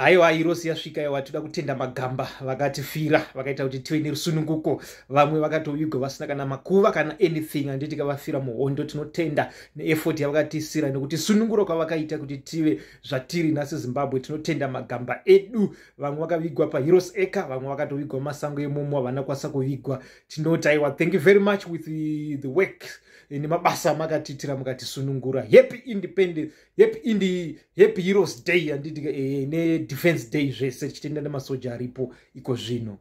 aiwa irosi yasvika iwa toda kutenda magamba vakatifira vakaita kuti tive nerusununguko vamwe vakatovigwa vasina kana makuva kana anything anditi kavafira muhondo tinotenda neeffoti yavakatiisira nekutisununguro kwavakaita kuti tive zvatiri nhasi zimbabwe tinotenda magamba edu vamwe vakavigwa pahiros aca vamwe vakatovigwa mumasango emomo havana kwasa kuvigwa tinoti aiwa thank you very much with the, the works nemabasa makatiitira mukatisunungura happy independence happy indi happy heroes day handiti eh, nedefense day zvese chitenda nemasoja aripo iko zvino